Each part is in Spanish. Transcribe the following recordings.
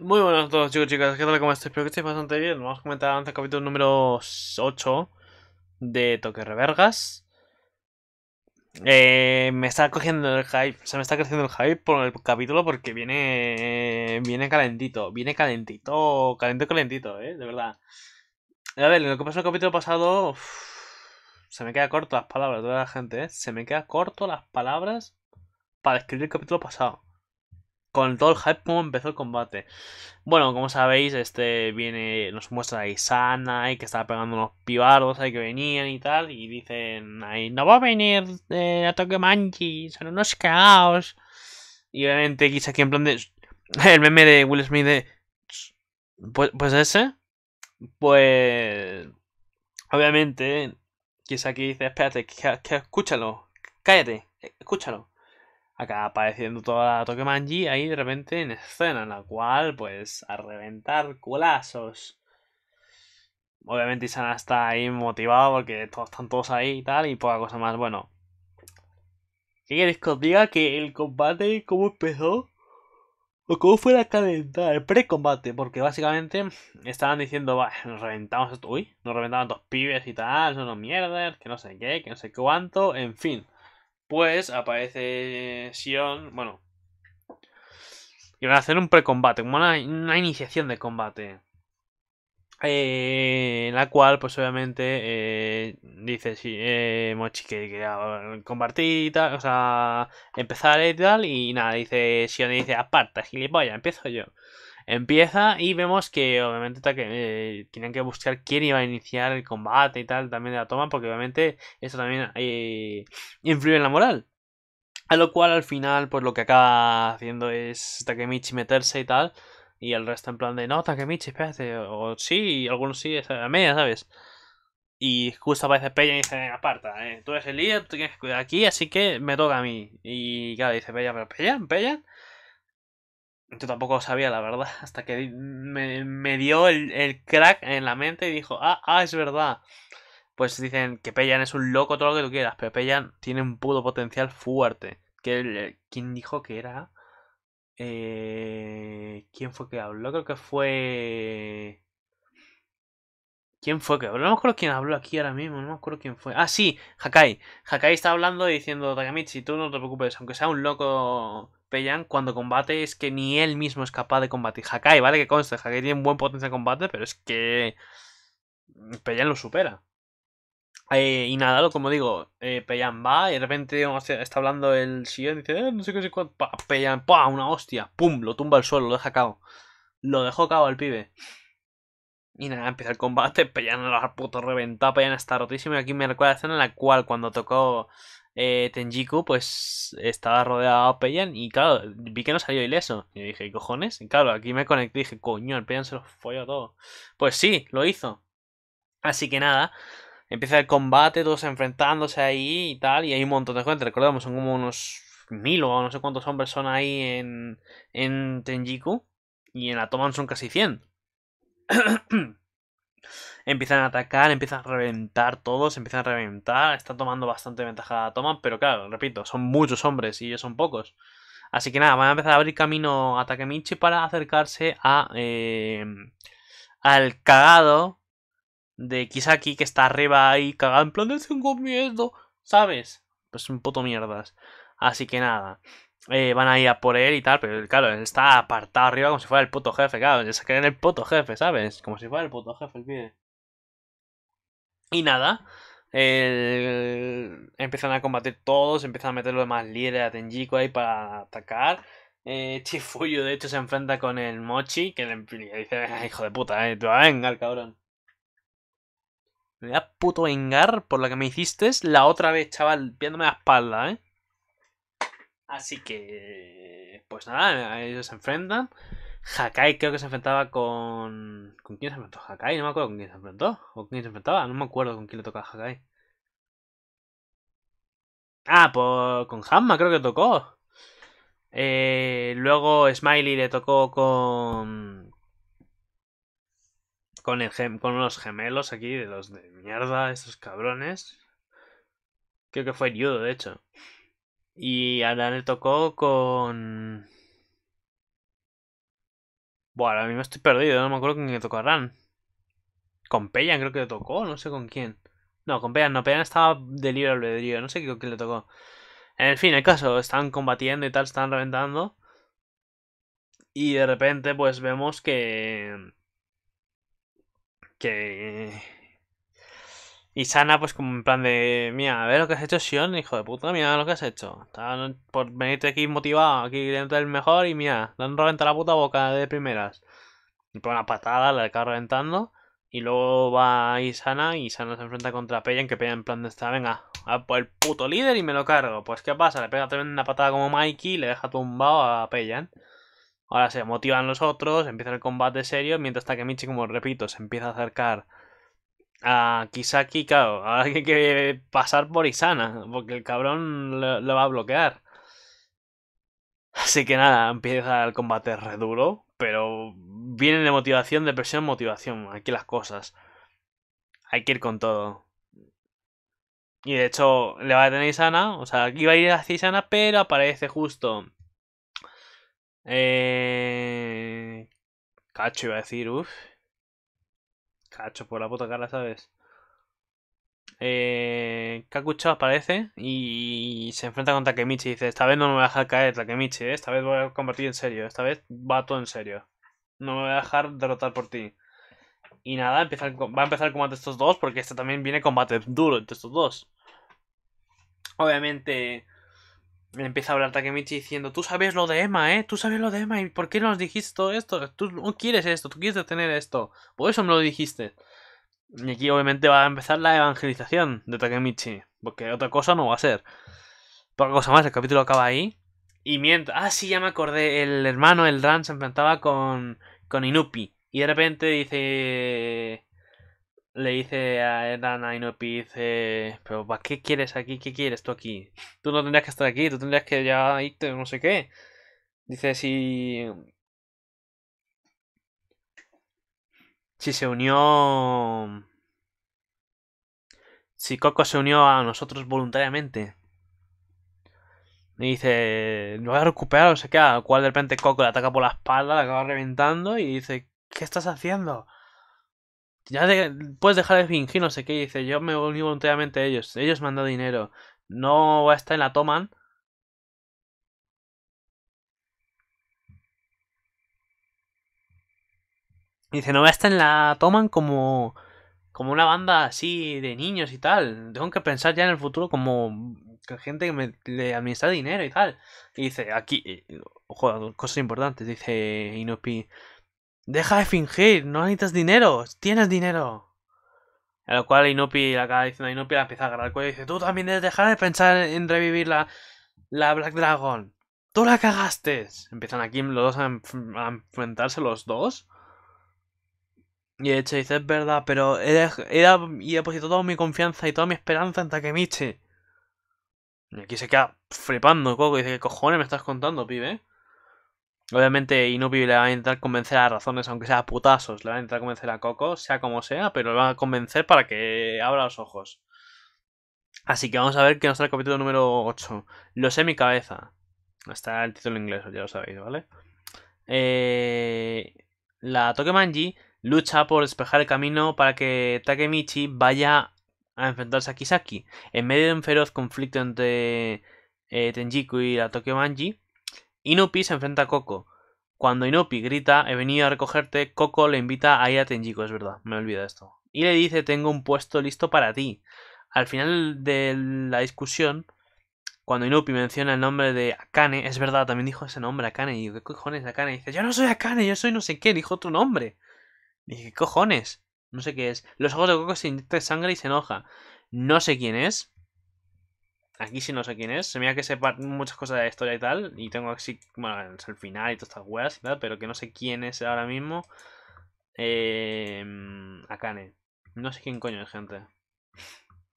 Muy buenas a todos chicos chicas, ¿qué tal? ¿Cómo estáis? Espero que estéis bastante bien. Vamos a comentar antes el capítulo número 8 de Toque Revergas. Eh, me está cogiendo el hype, se me está creciendo el hype por el capítulo porque viene viene calentito, viene calentito, calentito, calentito, eh, de verdad. A ver, lo que pasó el capítulo pasado, se me queda corto las palabras, toda la gente, eh. se me queda corto las palabras para escribir el capítulo pasado. Con todo el hype empezó el combate. Bueno, como sabéis, este viene, nos muestra a Isana y que estaba pegando unos pibardos ahí que venían y tal. Y dicen, ahí no va a venir eh, a a Manchi son unos caos. Y obviamente quizá aquí en plan de... El meme de Will Smith de... Pues, pues ese. Pues... Obviamente, quizá aquí dice, espérate, escúchalo, cállate, escúchalo acaba apareciendo toda la Tokemanji ahí de repente en escena, en la cual, pues, a reventar colazos. Obviamente Isana está ahí motivado porque todos están todos ahí y tal, y poca cosa más. Bueno, ¿qué queréis que os diga? Que el combate, ¿cómo empezó? ¿O cómo fue la calentada? El pre-combate, porque básicamente estaban diciendo, va, nos reventamos, uy, nos reventaban dos pibes y tal, son unos mierdas, que no sé qué, que no sé cuánto, en fin. Pues aparece Sion, bueno. Y van a hacer un precombate, como una, iniciación de combate. Eh, en la cual, pues obviamente, eh, dice si eh, Mochi que quería compartir o sea, empezar y tal, y nada, dice Sion, dice, aparta, gilipollas, empiezo yo. Empieza y vemos que obviamente eh, tienen que buscar quién iba a iniciar el combate y tal también de la toma, porque obviamente eso también eh, influye en la moral. A lo cual al final, pues lo que acaba haciendo es Takemichi meterse y tal. Y el resto en plan de, no, Takemichi, espérate. O sí, algunos sí, a media, ¿sabes? Y justo aparece Peña y dice, aparta, ¿eh? tú eres el líder, tú tienes que cuidar aquí, así que me toca a mí. Y claro, dice Peña, pero Peña, Peña. Yo tampoco sabía, la verdad, hasta que me, dio el, crack en la mente y dijo, ah, ah, es verdad. Pues dicen que Pellan es un loco, todo lo que tú quieras, pero Pellan tiene un puto potencial fuerte. Que ¿Quién dijo que era? Eh, ¿Quién fue que habló? Creo que fue... ¿Quién fue que habló? No me acuerdo quién habló aquí ahora mismo, no me acuerdo quién fue. Ah, sí, Hakai. Hakai está hablando y diciendo, Takamichi, tú no te preocupes, aunque sea un loco Peyan, cuando combate es que ni él mismo es capaz de combatir. Hakai, vale que conste, Hakai tiene un buen potencial de combate, pero es que Peyan lo supera. Eh, y nada, como digo, eh, Peyan va y de repente está hablando el sillón y dice, eh, no sé qué, sé cuánto. pa, Peyan, pa, una hostia, pum, lo tumba al suelo, lo deja cao. Lo dejó cao al pibe. Y nada, empieza el combate, pelean lo ha reventado, reventado, está rotísimo. Y aquí me recuerda la escena en la cual cuando tocó eh, Tenjiku, pues estaba rodeado Peyan. Y claro, vi que no salió ileso. Y dije, ¿Y cojones? Y claro, aquí me conecté y dije, coño, el Peyan se los folló todo. Pues sí, lo hizo. Así que nada, empieza el combate, todos enfrentándose ahí y tal. Y hay un montón de gente, recordemos, son como unos mil o no sé cuántos hombres son ahí en, Tenjiku. Y en la toman son casi 100. empiezan a atacar, empiezan a reventar todos, empiezan a reventar, está tomando bastante ventaja a toma, pero claro, repito, son muchos hombres y ellos son pocos. Así que nada, van a empezar a abrir camino a Takemichi para acercarse a eh, al cagado de Kisaki que está arriba ahí cagado en plan de tengo miedo, ¿sabes? Pues un puto mierdas. Así que nada. Eh, van a ir a por él y tal, pero claro, él está apartado arriba como si fuera el puto jefe, claro, se que el puto jefe, ¿sabes? Como si fuera el puto jefe el pibe. Y nada, empiezan a combatir todos, empiezan a meter los demás líderes a Tenjiko ahí para atacar. Eh, de hecho, se enfrenta con el Mochi, que le, dice, ah, hijo de puta, eh, te va a vengar, cabrón. Me da puto vengar por lo que me hiciste la otra vez, chaval, viéndome la espalda, eh. Así que, pues nada, ellos se enfrentan. Hakai creo que se enfrentaba con... ¿Con quién se enfrentó Hakai? No me acuerdo con quién se enfrentó. ¿O quién se enfrentaba? No me acuerdo con quién le tocaba a Hakai. Ah, con Hamma creo que tocó. Eh, luego Smiley le tocó con... Con, el con los gemelos aquí, de los de mierda, estos cabrones. Creo que fue Yudo, de hecho. Y ahora le tocó con... Bueno, a mí me estoy perdido, no me acuerdo con quién le tocó a Ran. Con Peyan creo que le tocó, no sé con quién. No, con Peyan no, Peyan estaba de libre albedrío, no sé con quién le tocó. En fin, el caso, están combatiendo y tal, están reventando. Y de repente pues vemos que... Que y Sana, pues como en plan de, mía a ver lo que has hecho, Sion, hijo de puta, mira lo que has hecho. por venirte aquí motivado, aquí dentro del mejor y mira, le han reventado la puta boca de primeras. Y por una patada la acaba reventando. Y luego va Sana y Sana se enfrenta contra Peyan, que Peyan en plan de está, venga, a por el puto líder y me lo cargo. Pues ¿qué pasa? Le pega también una patada como Mikey y le deja tumbado a Peyan. Ahora se motivan los otros, empieza el combate serio, mientras que Michi, como repito, se empieza a acercar Ah, quizá claro, ahora hay que pasar por Isana, porque el cabrón lo, va a bloquear. Así que nada, empieza el combate re duro, pero viene de motivación, de presión, motivación. Aquí las cosas. Hay que ir con todo. Y de hecho, le va a tener Isana, o sea, aquí va a ir hacia Isana, pero aparece justo. Eh... Cacho iba a decir, uff, cacho por la puta cara, ¿sabes? Eh, Kakucho aparece y se enfrenta con Takemichi y dice, esta vez no me voy a dejar caer Takemichi, ¿eh? esta vez voy a convertir en serio, esta vez va todo en serio. No me voy a dejar derrotar por ti. Y nada, va a empezar el combate estos dos porque este también viene combate duro entre estos dos. Obviamente empieza a hablar Takemichi diciendo, tú sabes lo de Emma, ¿eh? Tú sabes lo de Emma, ¿y por qué nos dijiste todo esto? Tú no quieres esto, tú quieres tener esto. Por eso me lo dijiste. Y aquí obviamente va a empezar la evangelización de Takemichi, porque otra cosa no va a ser. Poca cosa más, el capítulo acaba ahí. Y mientras... Ah, sí, ya me acordé, el hermano, el Ran, se enfrentaba con, con Inupi. Y de repente dice le dice a Eran a dice. pero ¿para qué quieres aquí? ¿Qué quieres tú aquí? Tú no tendrías que estar aquí, tú tendrías que ya irte, no sé qué. Dice, si... Si se unió... Si Coco se unió a nosotros voluntariamente. Y dice, lo voy a recuperar, o sé qué, al cual de repente Coco le ataca por la espalda, la acaba reventando y dice, ¿qué estás haciendo? ya puedes dejar de fingir, no sé qué. dice, yo me uní voluntariamente a ellos. Ellos me han dado dinero. No va a estar en la toman. dice, no va a estar en la toman como, como una banda así de niños y tal. Tengo que pensar ya en el futuro como gente que me le administra dinero y tal. Y dice, aquí, eh, Ojo, cosas importantes. Dice Inopi, Deja de fingir, no necesitas dinero, tienes dinero. A lo cual Inopi, la acaba diciendo Inopi, la empieza a agarrar el cuello y dice, tú también debes dejar de pensar en revivir la, la Black Dragon. Tú la cagaste. Empiezan aquí los dos a, enfrentarse los dos. Y hecho dice, es verdad, pero he, he, depositado toda mi confianza y toda mi esperanza en Takemichi. Y aquí se queda flipando, Coco, y dice, ¿qué cojones me estás contando, pibe? Obviamente Inubi le va a intentar convencer a razones, aunque sea a putazos, le va a intentar convencer a Coco, sea como sea, pero le va a convencer para que abra los ojos. Así que vamos a ver qué nos trae el capítulo número 8. Lo sé mi cabeza. Está el título en inglés, ya lo sabéis, ¿vale? Eh, la Tokemanji lucha por despejar el camino para que Takemichi vaya a enfrentarse a Kisaki. En medio de un feroz conflicto entre eh, Tenjiku y la Tokemanji, Inupi se enfrenta a Coco. Cuando Inupi grita, he venido a recogerte, Coco le invita a ir a Tenjiko, es verdad, me olvida esto. Y le dice, tengo un puesto listo para ti. Al final de la discusión, cuando Inupi menciona el nombre de Akane, es verdad, también dijo ese nombre, Akane. Y yo ¿qué cojones Akane? Y dice, yo no soy Akane, yo soy no sé qué, dijo tu nombre. Y dije, ¿qué cojones? No sé qué es. Los ojos de Coco se inyectan sangre y se enoja. No sé quién es. Aquí sí no sé quién es. Se me ha que sepa muchas cosas de la historia y tal. Y tengo así, bueno, el final y todas estas weas y tal, pero que no sé quién es ahora mismo. Eh, Akane. No sé quién coño es, gente.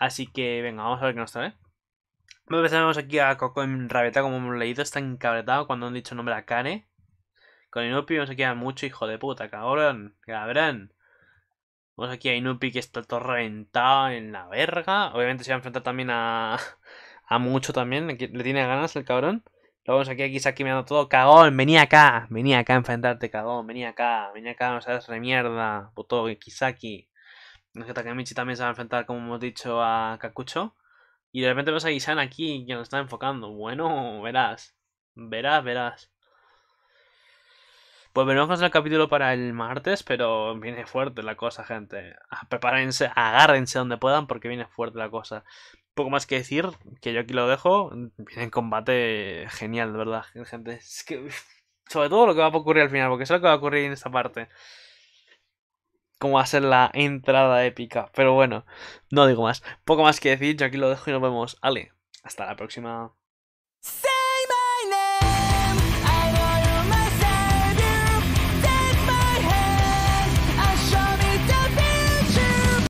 Así que venga, vamos a ver qué nos trae. Empezamos aquí a Coco en Rabeta, como hemos leído, está encabretado cuando han dicho nombre a Akane. Con Inupi vemos aquí a mucho hijo de puta, cabrón, cabrón. Vamos aquí a Inupi que está todo en la verga. Obviamente se va a enfrentar también a, a mucho también. Le tiene ganas el cabrón. Lo vamos aquí, aquí Kisaki mirando todo. Cagón, vení acá. Venía acá a enfrentarte, cagón. vení acá. vení acá, no seas re mierda. Puto Kisaki. Takamichi también se va a enfrentar, como hemos dicho, a Kakucho. Y de repente vemos a Gisan aquí, que nos está enfocando. Bueno, verás. Verás, verás. Pues Volveremos el capítulo para el martes, pero viene fuerte la cosa, gente. Ah, prepárense, agárrense donde puedan porque viene fuerte la cosa. Poco más que decir, que yo aquí lo dejo. Viene en combate genial, de verdad, gente. Es que, sobre todo lo que va a ocurrir al final, porque es lo que va a ocurrir en esta parte. Cómo va a ser la entrada épica. Pero bueno, no digo más. Poco más que decir, yo aquí lo dejo y nos vemos. Ale, hasta la próxima.